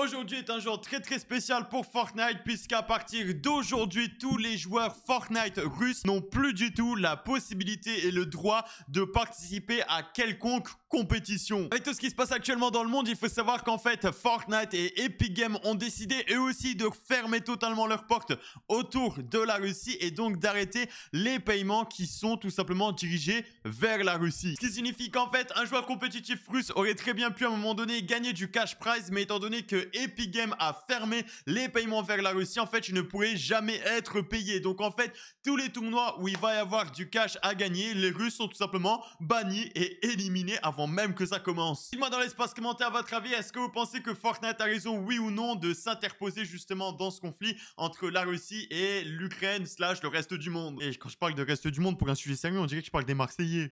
Aujourd'hui est un jour très très spécial pour Fortnite puisqu'à partir d'aujourd'hui tous les joueurs Fortnite russes n'ont plus du tout la possibilité et le droit de participer à quelconque compétition. Avec tout ce qui se passe actuellement dans le monde, il faut savoir qu'en fait Fortnite et Epic Games ont décidé eux aussi de fermer totalement leurs portes autour de la Russie et donc d'arrêter les paiements qui sont tout simplement dirigés vers la Russie. Ce qui signifie qu'en fait un joueur compétitif russe aurait très bien pu à un moment donné gagner du cash prize mais étant donné que Epic Games a fermé les paiements vers la Russie, en fait, je ne pourrais jamais être payé. Donc, en fait, tous les tournois où il va y avoir du cash à gagner, les Russes sont tout simplement bannis et éliminés avant même que ça commence. Dites-moi dans l'espace commentaire, à votre avis, est-ce que vous pensez que Fortnite a raison, oui ou non, de s'interposer justement dans ce conflit entre la Russie et l'Ukraine slash le reste du monde Et quand je parle de reste du monde pour un sujet sérieux, on dirait que je parle des Marseillais.